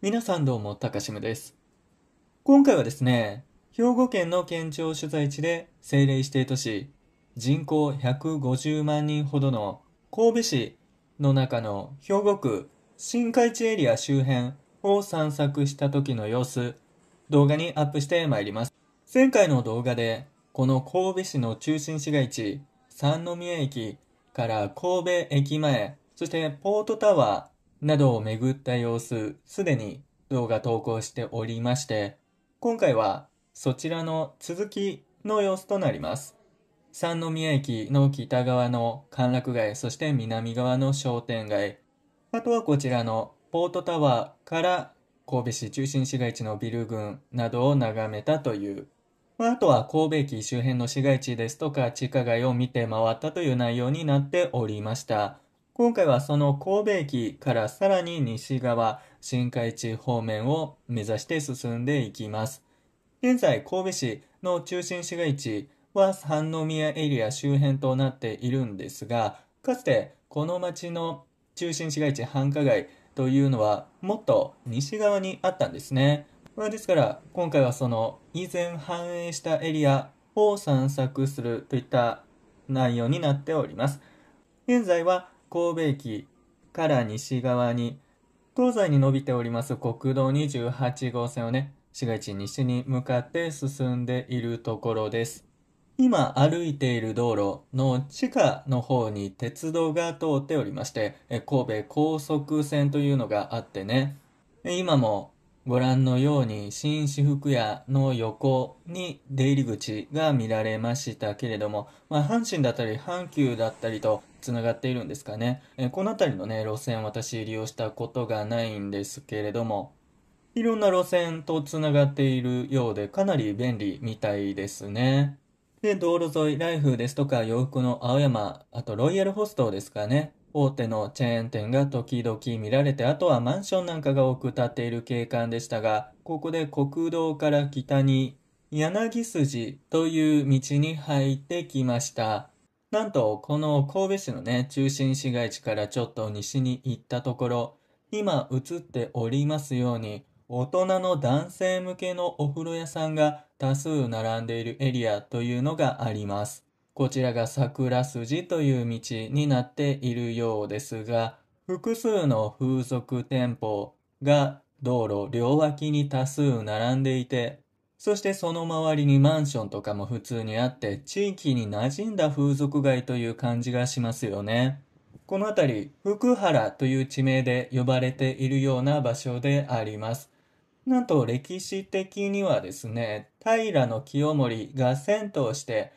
皆さんどうも、高島しむです。今回はですね、兵庫県の県庁所在地で政令指定都市、人口150万人ほどの神戸市の中の兵庫区新海地エリア周辺を散策した時の様子、動画にアップしてまいります。前回の動画で、この神戸市の中心市街地、三宮駅から神戸駅前、そしてポートタワー、などを巡った様子、すでに動画投稿しておりまして、今回はそちらの続きの様子となります。三宮駅の北側の歓楽街、そして南側の商店街、あとはこちらのポートタワーから神戸市中心市街地のビル群などを眺めたというまあ、とは神戸駅周辺の市街地ですとか地下街を見て回ったという内容になっておりました。今回はその神戸駅からさらに西側、新海地方面を目指して進んでいきます。現在、神戸市の中心市街地は三宮エリア周辺となっているんですが、かつてこの町の中心市街地繁華街というのはもっと西側にあったんですね。ですから、今回はその以前繁栄したエリアを散策するといった内容になっております。現在は神戸駅から西側に、東西に伸びております国道28号線をね、市街地西に向かって進んでいるところです。今歩いている道路の地下の方に鉄道が通っておりまして、神戸高速線というのがあってね、今もご覧のように新私服屋の横に出入り口が見られましたけれども、まあ、阪神だったり阪急だったりとつながっているんですかね。えー、この辺りのね、路線私利用したことがないんですけれども、いろんな路線とつながっているようでかなり便利みたいですね。で、道路沿い、ライフですとか洋服の青山、あとロイヤルホストですかね。大手のチェーン店が時々見られて、あとはマンションなんかが多く建っている景観でしたが、ここで国道から北に柳筋という道に入ってきました。なんと、この神戸市のね、中心市街地からちょっと西に行ったところ、今映っておりますように、大人の男性向けのお風呂屋さんが多数並んでいるエリアというのがあります。こちらが桜筋という道になっているようですが、複数の風俗店舗が道路両脇に多数並んでいて、そしてその周りにマンションとかも普通にあって、地域に馴染んだ風俗街という感じがしますよね。この辺り、福原という地名で呼ばれているような場所であります。なんと歴史的にはですね、平清盛が遷都して、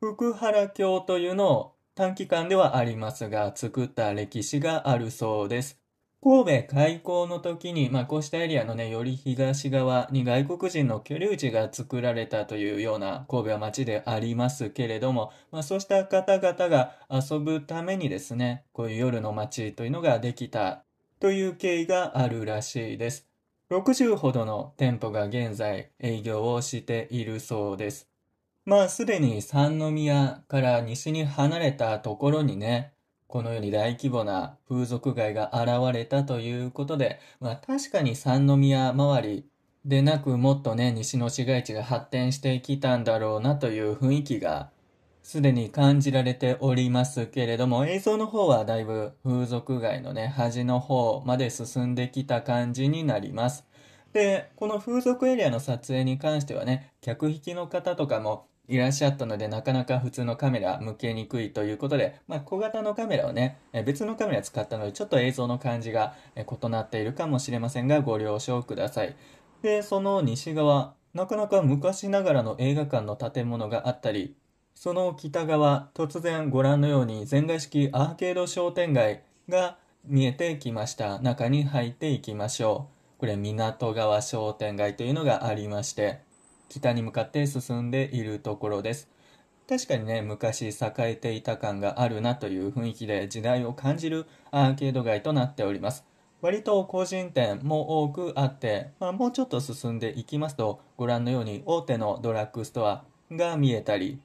福原京というのを短期間ではありますが、作った歴史があるそうです。神戸開港の時に、まあ、こうしたエリアのね、より東側に外国人の居留地が作られたというような神戸は町でありますけれども、まあ、そうした方々が遊ぶためにですね、こういう夜の街というのができたという経緯があるらしいです。60ほどの店舗が現在営業をしているそうです。まあすでに三宮から西に離れたところにね、このように大規模な風俗街が現れたということで、まあ確かに三宮周りでなくもっとね、西の市街地が発展してきたんだろうなという雰囲気がすでに感じられておりますけれども、映像の方はだいぶ風俗街のね、端の方まで進んできた感じになります。で、この風俗エリアの撮影に関してはね、客引きの方とかもいらっしゃったので、なかなか普通のカメラ向けにくいということで、まあ、小型のカメラをね、別のカメラ使ったので、ちょっと映像の感じが異なっているかもしれませんが、ご了承ください。で、その西側、なかなか昔ながらの映画館の建物があったり、その北側、突然ご覧のように全外式アーケード商店街が見えてきました。中に入っていきましょう。これ、港川商店街というのがありまして、北に向かって進んでいるところです。確かにね、昔栄えていた感があるなという雰囲気で時代を感じるアーケード街となっております。割と個人店も多くあって、まあ、もうちょっと進んでいきますと、ご覧のように大手のドラッグストアが見えたり、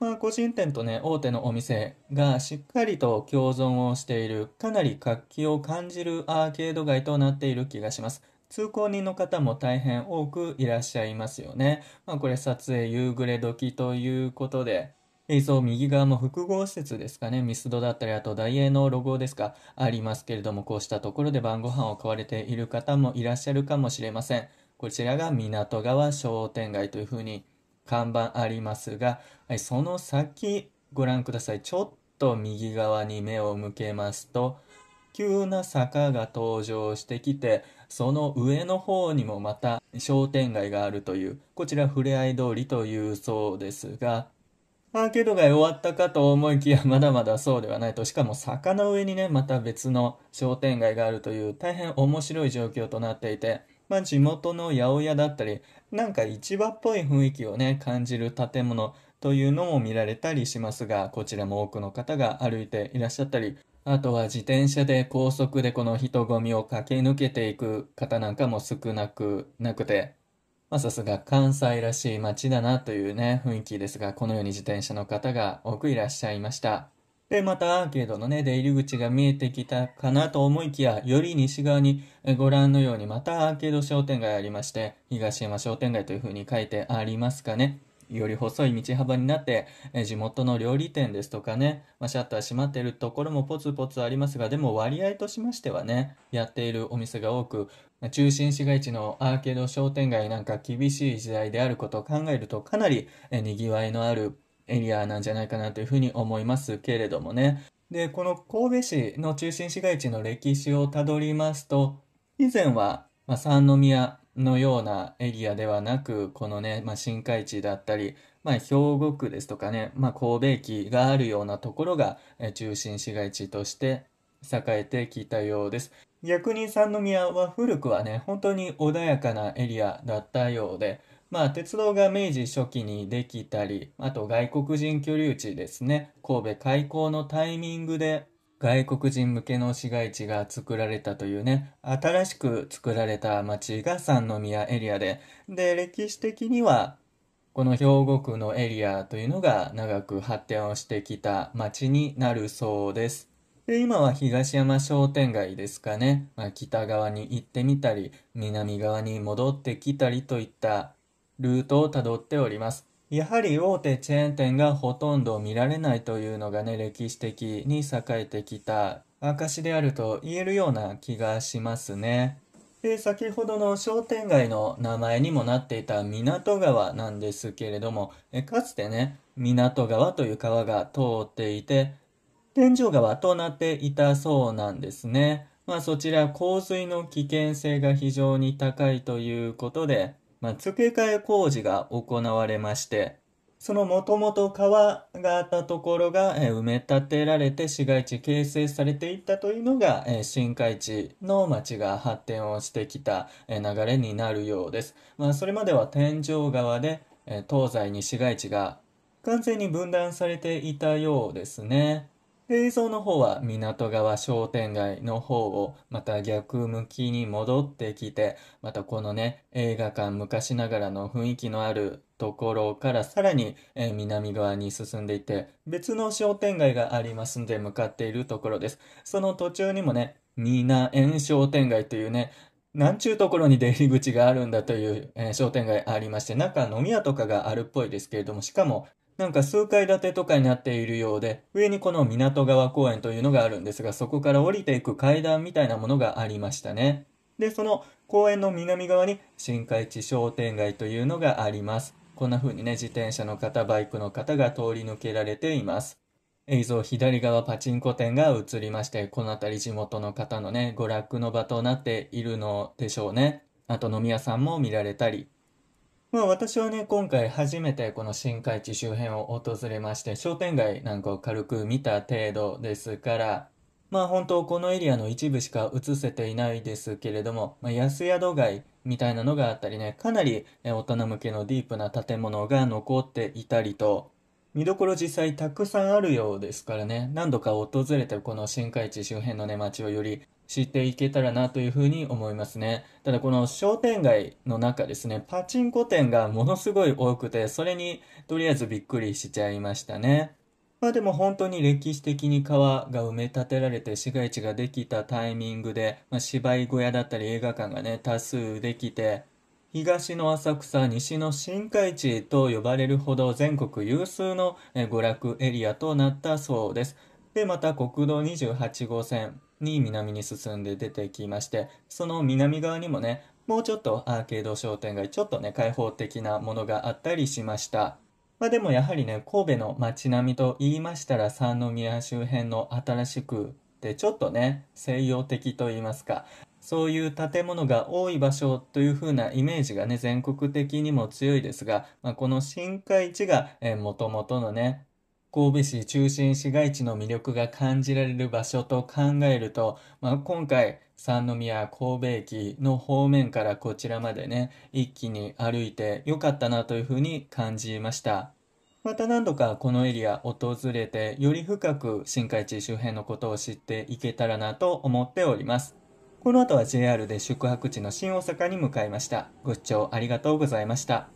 まあ、個人店とね、大手のお店がしっかりと共存をしている、かなり活気を感じるアーケード街となっている気がします。通行人の方も大変多くいらっしゃいますよね。まあ、これ撮影夕暮れ時ということで、映像右側も複合施設ですかね、ミスドだったり、あとダイエーのロゴですか、ありますけれども、こうしたところで晩ご飯を買われている方もいらっしゃるかもしれません。こちらが港川商店街というふうに看板ありますが、その先ご覧ください。ちょっと右側に目を向けますと、急な坂が登場してきて、その上の方にもまた商店街があるという、こちらふれあい通りというそうですが、アーケード街終わったかと思いきや、まだまだそうではないと。しかも坂の上にね、また別の商店街があるという、大変面白い状況となっていて、まあ、地元の八百屋だったり、なんか市場っぽい雰囲気をね、感じる建物というのも見られたりしますが、こちらも多くの方が歩いていらっしゃったり、あとは自転車で高速でこの人混みを駆け抜けていく方なんかも少なくなくて、まあ、さすが関西らしい街だなというね、雰囲気ですが、このように自転車の方が多くいらっしゃいました。で、またアーケードのね、出入り口が見えてきたかなと思いきや、より西側にご覧のようにまたアーケード商店街ありまして、東山商店街というふうに書いてありますかね。より細い道幅になって、え地元の料理店ですとかね、まあ、シャッター閉まっているところもポツポツありますが、でも割合としましてはね、やっているお店が多く、中心市街地のアーケード商店街なんか厳しい時代であることを考えるとかなり、え賑わいのあるエリアなんじゃないかなというふうに思いますけれどもね。で、この神戸市の中心市街地の歴史をたどりますと、以前は、まあ、三宮のようなエリアではなく、このね、まあ、新海地だったり、まあ、兵庫区ですとかね、まあ、神戸駅があるようなところが、え中心市街地として栄えてきたようです。逆に三宮は古くはね、本当に穏やかなエリアだったようで、まあ、鉄道が明治初期にできたり、あと外国人居留地ですね、神戸開港のタイミングで外国人向けの市街地が作られたというね、新しく作られた町が三宮エリアで、で、歴史的には、この兵庫区のエリアというのが長く発展をしてきた町になるそうです。で、今は東山商店街ですかね。まあ、北側に行ってみたり、南側に戻ってきたりといったルートをたどっております。やはり大手チェーン店がほとんど見られないというのがね、歴史的に栄えてきた証であると言えるような気がしますね。で、先ほどの商店街の名前にもなっていた港川なんですけれども、えかつてね、港川という川が通っていて、天井川となっていたそうなんですね。まあそちら洪水の危険性が非常に高いということで、まあ、付け替え工事が行われまして、そのもともと川があったところが埋め立てられて市街地形成されていったというのが新海地の町が発展をしてきた流れになるようです。まあ、それまでは天井川で東西に市街地が完全に分断されていたようですね。で、映像の方は港川商店街の方をまた逆向きに戻ってきて、またこのね、映画館昔ながらの雰囲気のあるところからさらに、南側に進んでいて、別の商店街がありますんで向かっているところです。その途中にもね、皆園商店街というね、なんちゅうところに出入り口があるんだという、えー、商店街ありまして、中飲み屋とかがあるっぽいですけれども、しかもなんか数階建てとかになっているようで、上にこの港川公園というのがあるんですが、そこから降りていく階段みたいなものがありましたね。で、その公園の南側に新海地商店街というのがあります。こんな風にね、自転車の方、バイクの方が通り抜けられています。映像左側パチンコ店が映りまして、この辺り地元の方のね、娯楽の場となっているのでしょうね。あと飲み屋さんも見られたり。まあ私はね、今回初めてこの新海地周辺を訪れまして、商店街なんかを軽く見た程度ですから、まあ本当このエリアの一部しか映せていないですけれども、まあ、安宿街みたいなのがあったりね、かなり大人向けのディープな建物が残っていたりと、見どころ実際たくさんあるようですからね、何度か訪れてこの新海地周辺のね、街をより知っていけたらなというふうに思いますね。ただこの商店街の中ですね、パチンコ店がものすごい多くて、それにとりあえずびっくりしちゃいましたね。まあでも本当に歴史的に川が埋め立てられて市街地ができたタイミングで、まあ、芝居小屋だったり映画館がね、多数できて、東の浅草、西の新海地と呼ばれるほど全国有数の娯楽エリアとなったそうです。で、また国道28号線に南に進んで出てきまして、その南側にもね、もうちょっとアーケード商店街、ちょっとね、開放的なものがあったりしました。まあでもやはりね、神戸の街並みと言いましたら三宮周辺の新しくでちょっとね、西洋的と言いますか、そういう建物が多い場所というふうなイメージがね、全国的にも強いですが、まあ、この深海地が、えー、元々のね、神戸市中心市街地の魅力が感じられる場所と考えると、まあ、今回三宮神戸駅の方面からこちらまでね一気に歩いてよかったなというふうに感じましたまた何度かこのエリア訪れてより深く新海地周辺のことを知っていけたらなと思っておりますこの後は JR で宿泊地の新大阪に向かいました。ご視聴ありがとうございました。